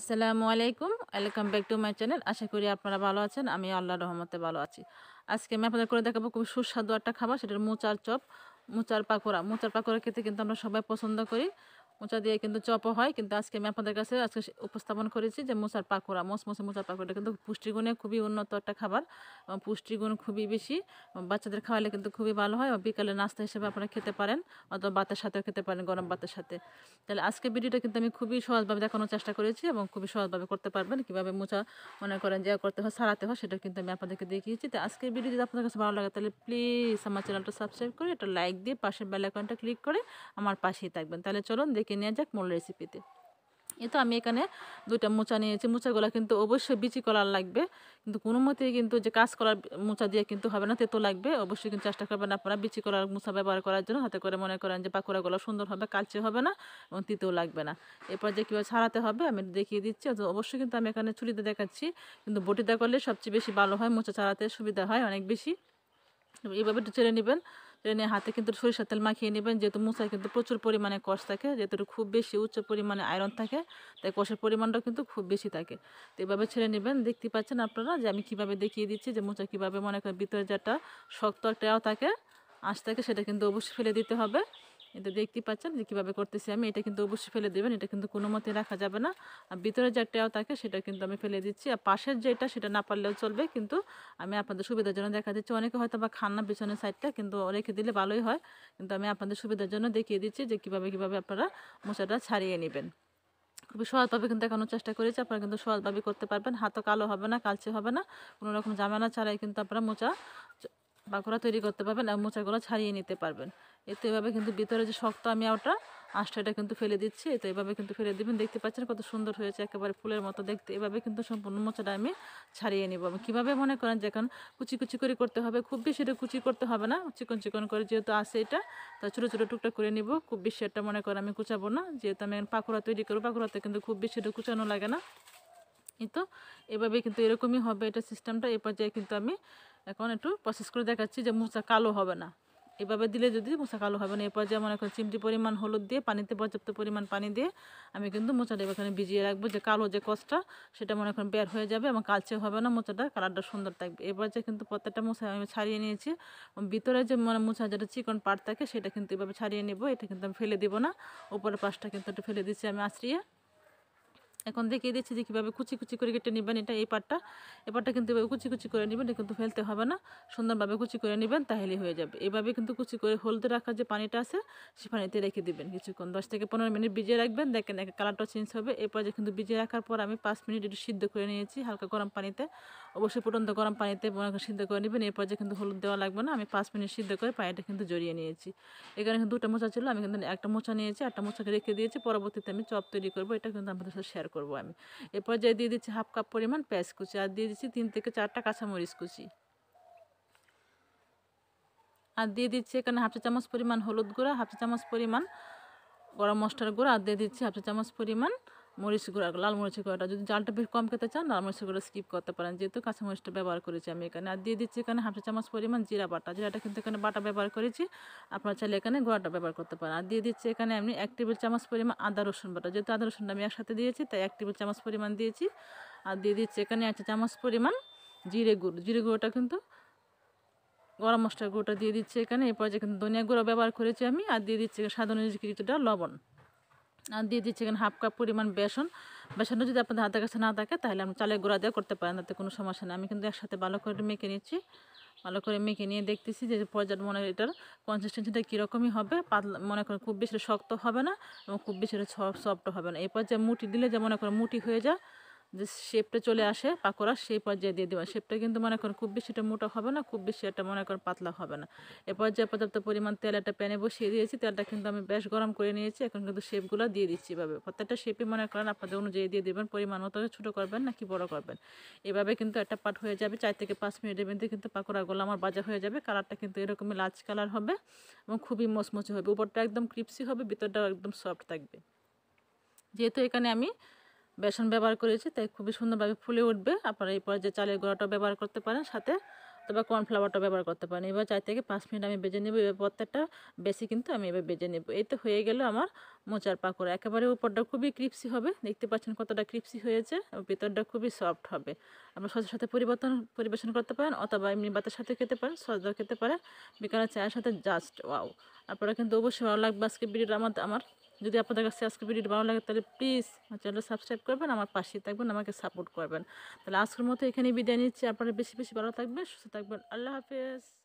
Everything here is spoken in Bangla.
আসসালামু আলাইকুম welcome back to my channel আশা করি আপনারা ভালো আছেন আমি আল্লাহ রহমতে ভালো আছি আজকে আমি আপনাদের করে দেখাবো খুব সুস্বাদু একটা খাবার সেটার মোচার চপ মোচার পাকোড়া মোচার পাকোড়া খেতে কিন্তু আমরা সবাই পছন্দ করি মোচা দিয়ে কিন্তু চপও হয় কিন্তু আজকে আমি আপনাদের কাছে আজকে উপস্থাপন করেছি যে মোচার পাকোড়া মসমসে মোচার পাকোড়া কিন্তু পুষ্টিগুণে খুবই উন্নত একটা খাবার পুষ্টিগুণ খুবই বেশি বাচ্চাদের খাওয়ালে কিন্তু খুবই ভালো হয় বিকালে নাস্তা হিসেবে আপনারা খেতে পারেন অথবা বাতের সাথেও খেতে পারেন গরম বাতের সাথে তাহলে আজকে ভিডিওটা কিন্তু আমি খুবই সহজভাবে দেখানোর চেষ্টা করেছি এবং খুবই সহজভাবে করতে পারবেন কীভাবে মোচা মনে করেন যে করতে হয় সারাতে হয় সেটা কিন্তু আমি আপনাদেরকে দেখিয়েছি তো আজকের ভিডিও যদি আপনাদের কাছে ভালো লাগে তাহলে প্লিজ আমার চ্যানেলটা সাবস্ক্রাইব করে একটা লাইক দিয়ে পাশের বেলাইকনটা ক্লিক করে আমার পাশেই থাকবেন তাহলে চলুন দেখি দেখে নেওয়া যাক মূল রেসিপিতে এ তো আমি এখানে দুইটা মোচা নিয়েছি মোচাগুলো কিন্তু অবশ্যই বিচি কলার লাগবে কিন্তু কোনো মতেই কিন্তু যে কাজ করার মোচা দিয়ে কিন্তু হবে না তেতো লাগবে অবশ্যই কিন্তু চেষ্টা করবেন আপনারা বিচি কলার মোচা ব্যবহার করার জন্য হাতে করে মনে করেন যে পাকোড়াগুলো সুন্দর হবে কালচে হবে না এবং তিতেও লাগবে না এরপর যে কীভাবে ছাড়াতে হবে আমি দেখিয়ে দিচ্ছি অবশ্যই কিন্তু আমি এখানে ছুরিতে দেখাচ্ছি কিন্তু বটিতে করলে সবচেয়ে বেশি ভালো হয় মোচা ছাড়াতে সুবিধা হয় অনেক বেশি এভাবে একটু ছেড়ে নেবেন এটা হাতে কিন্তু সরিষার তেল মাখিয়ে নেবেন যেহেতু মুসায় কিন্তু প্রচুর পরিমাণে কষ থাকে যেহেতু খুব বেশি উচ্চ পরিমাণে আয়রন থাকে তাই কষের পরিমাণটাও কিন্তু খুব বেশি থাকে তো এভাবে ছেড়ে নেবেন দেখতে পাচ্ছেন আপনারা যে আমি কিভাবে দেখিয়ে দিচ্ছি যে মোচা কীভাবে মনে করেন ভিতরে যেটা শক্ত একটাও থাকে আঁশ থাকে সেটা কিন্তু অবশ্যই ফেলে দিতে হবে এটা দেখতে পাচ্ছেন যে কীভাবে করতেছি আমি এটা কিন্তু অবশ্যই ফেলে দেবেন এটা কিন্তু কোনো মতে রাখা যাবে না আর ভিতরে যেটাও থাকে সেটা কিন্তু আমি ফেলে দিচ্ছি আর পাশের যেটা সেটা না পারলেও চলবে কিন্তু আমি আপনাদের সুবিধার জন্য দেখা দিচ্ছি অনেকে হয়তো বা খান্না পিছনের সাইডটা কিন্তু রেখে দিলে ভালোই হয় কিন্তু আমি আপনাদের সুবিধার জন্য দেখিয়ে দিচ্ছি যে কীভাবে কীভাবে আপনারা মশাটা ছাড়িয়ে নেবেন খুবই সহজভাবে কিন্তু দেখানোর চেষ্টা করেছি আপনারা কিন্তু সহজভাবে করতে পারবেন হাতও কালো হবে না কালচে হবে না কোনো রকম জামানা ছাড়াই কিন্তু আপনারা মোচা বাঁকুড়া তৈরি করতে পারবেন আর মোচাগুলো ছাড়িয়ে নিতে পারবেন এতে এভাবে কিন্তু ভিতরে যে শক্ত আমি ওটা এটা কিন্তু ফেলে দিচ্ছি তো এভাবে কিন্তু ফেলে দিবেন দেখতে পাচ্ছেন কত সুন্দর হয়েছে একেবারে ফুলের মতো দেখতে এভাবে কিন্তু সম্পূর্ণ মোচাটা আমি ছাড়িয়ে নিব আমি কীভাবে মনে করেন যে এখন কুচি কুচি করে করতে হবে খুব বেশি এটা কুচি করতে হবে না চিকন চিকন করে যেহেতু আছে এটা তা ছোটো ছোটো টুকটা করে নিব খুব বেশি একটা মনে করেন আমি কুচাবো না যেহেতু আমি এখন পাকুড়া তৈরি করবো পাকোড়াতে কিন্তু খুব বেশি এটা কুচানো লাগে না কিন্তু এভাবে কিন্তু এরকমই হবে এটা সিস্টেমটা এ পর্যায়ে কিন্তু আমি এখন একটু প্রসেস করে দেখাচ্ছি যে মোচা কালো হবে না এভাবে দিলে যদি মোচা কালো হবে না এরপর যেমন এখন চিমটি পরিমাণ হলুদ দিয়ে পানিতে পর্যাপ্ত পরিমাণ পানি দিয়ে আমি কিন্তু মোচাটা এখানে ভিজিয়ে রাখবো যে কালো যে কষটা সেটা মনে এখন বের হয়ে যাবে এবং কালচে হবে না মোচাটা কালারটা সুন্দর থাকবে এবার যে কিন্তু প্রত্যেকটা মোচা আমি ছাড়িয়ে নিয়েছি ভিতরে যে মানে মোচা যেটা চিকন পাট থাকে সেটা কিন্তু এভাবে ছাড়িয়ে নেব এটা কিন্তু আমি ফেলে দিব না উপরের পাশটা কিন্তু একটু ফেলে দিচ্ছি আমি আছড়িয়ে এখন দেখিয়ে দিচ্ছি যে কীভাবে কুচি কুচি করে কেটে নেবেন এটা এই পাটটা এই পাটটা কিন্তু এভাবে কুচি কুচি করে নেবেন এটা কিন্তু ফেলতে হবে না সুন্দরভাবে কুচি করে নেবেন তাহলেই হয়ে যাবে এভাবে কিন্তু কুচি করে হলদে রাখার যে পানিটা আছে সে পানিতে রেখে দেবেন কিছুক্ষণ দশ থেকে পনেরো মিনিট ভিজিয়ে রাখবেন দেখেন একটা কালারটা চেঞ্জ হবে এরপর যে কিন্তু ভিজিয়ে রাখার পর আমি পাঁচ মিনিট একটু সিদ্ধ করে নিয়েছি হালকা গরম পানিতে অবশ্যই ফুটন্ত গরম পানিতে সিদ্ধ করে নেবেন এরপর যে কিন্তু হলুদ দেওয়া লাগবে না আমি পাঁচ মিনিট সিদ্ধ করে পানিটা কিন্তু জড়িয়ে নিয়েছি এখানে কিন্তু দুটো মোচা ছিল আমি কিন্তু একটা মোচা নিয়েছি একটা মোচাকে রেখে দিয়েছি পরবর্তীতে আমি চপ তৈরি করবো এটা কিন্তু আমাদের সাথে শেয়ার করব আমি এরপর যে দিয়ে দিচ্ছি হাফ কাপ পরিমাণ পেঁয়াজ কুচি আর দিয়ে দিচ্ছি তিন থেকে চারটা কাঁচামরিচ কুচি আর দিয়ে দিচ্ছি এখানে হাফ চা চামচ পরিমাণ হলুদ গুঁড়া হাফ চা চামচ পরিমাণ গরম মশলার গুঁড়া আর দিয়ে দিচ্ছি হাফ চা চামচ পরিমাণ মরিচ গুঁড়া লাল মরিচ গুঁড়াটা যদি জালটা বেশি কম খেতে চান লাল মরিচ গুঁড়া স্কিপ করতে পারেন যেহেতু কাঁচামরিচটা ব্যবহার করেছি আমি এখানে আর দিয়ে দিচ্ছি এখানে হাফ চামচ পরিমাণ জিরা বাটা জিরাটা কিন্তু এখানে বাটা ব্যবহার করেছি আপনারা চাইলে এখানে গুঁড়াটা ব্যবহার করতে পারেন আর দিয়ে দিচ্ছি এখানে আমি এক টেবিল চামচ পরিমাণ আদা রসুন বাটা যেহেতু আদা রসুনটা আমি একসাথে দিয়েছি তাই এক টেবিল চামচ পরিমাণ দিয়েছি আর দিয়ে দিচ্ছি এখানে এক চামচ পরিমাণ জিরে গুঁড়ো জিরে গুঁড়োটা কিন্তু গরম মশলার গুঁড়োটা দিয়ে দিচ্ছি এখানে এরপর যে কিন্তু ধনিয়া গুঁড়ো ব্যবহার করেছি আমি আর দিয়ে দিচ্ছি সাধারণ কিছুটা লবণ দিয়ে দিচ্ছি এখানে হাফ কাপ পরিমাণ বেসন বেসনটা যদি আপনাদের হাতের কাছে না থাকে তাহলে আমি চালের গুঁড়া দিয়ে করতে পারেন তাতে কোনো সমস্যা নেই আমি কিন্তু একসাথে ভালো করে মেখে নিচ্ছি ভালো করে মেখে নিয়ে দেখতেছি যে পর্যাপ্ত মনে হয় এটার কনসিস্টেন্সিটা কীরকমই হবে পাতলা মনে করেন খুব বেশি শক্ত হবে না এবং খুব বেশি সফট হবে না এই পর্যায়ে মুটি দিলে যে মনে করেন মুটি হয়ে যায় যে শেপটা চলে আসে পাকোড়া সেই পর্যায়ে দিয়ে দেওয়া শেপটা কিন্তু মনে করেন খুব বেশি এটা মোটা হবে না খুব বেশি এটা মনে করেন পাতলা হবে না এ পর্যায়ে পর্যাপ্ত পরিমাণ তেল একটা প্যানে বসিয়ে দিয়েছি তেলটা কিন্তু আমি বেশ গরম করে নিয়েছি এখন কিন্তু শেপগুলো দিয়ে দিচ্ছি এভাবে প্রত্যেকটা শেপই মনে করেন আপনাদের অনুযায়ী দিয়ে দেবেন পরিমাণ মতো ছোটো করবেন নাকি বড় করবেন এভাবে কিন্তু একটা পাট হয়ে যাবে চার থেকে পাঁচ মিনিটের মধ্যে কিন্তু পাকোড়াগুলো আমার বাজা হয়ে যাবে কালারটা কিন্তু এরকমই লাচ কালার হবে এবং খুবই মচমচে হবে উপরটা একদম ক্রিপসি হবে ভিতরটাও একদম সফট থাকবে যেহেতু এখানে আমি বেসন ব্যবহার করেছি তাই খুবই সুন্দরভাবে ফুলে উঠবে আপনারা এই পরে যে চালের গোড়াটা ব্যবহার করতে পারেন সাথে অথবা কর্নফ্লাওয়ারটা ব্যবহার করতে পারেন এবার চার থেকে পাঁচ মিনিট আমি বেজে নেবো এবার প্রত্যেকটা বেশি কিন্তু আমি এবার বেজে নেবো এই তো হয়ে গেল আমার মোচার পাকড় একেবারে উপরটা খুবই ক্রিপসি হবে দেখতে পাচ্ছেন কতটা ক্রিপসি হয়েছে ভিতরটা খুবই সফট হবে আপনার সজের সাথে পরিবর্তন পরিবেশন করতে পারেন অথবা এমনি ভাতের সাথে খেতে পারেন সজা খেতে পারেন বিকালের চায়ের সাথে জাস্ট ওয়াও আপনারা কিন্তু অবশ্যই ভালো লাগবে আজকে ভিডিওটা আমার আমার যদি আপনাদের কাছে আজকে ভিডিওটি ভালো লাগে তাহলে প্লিজ আমার চ্যানেলটা সাবস্ক্রাইব করবেন আমার পাশে থাকবেন আমাকে সাপোর্ট করবেন তাহলে আজকের মতো এখানেই বিদায় নিচ্ছি আপনারা বেশি বেশি ভালো থাকবেন সুস্থ থাকবেন আল্লাহ হাফেজ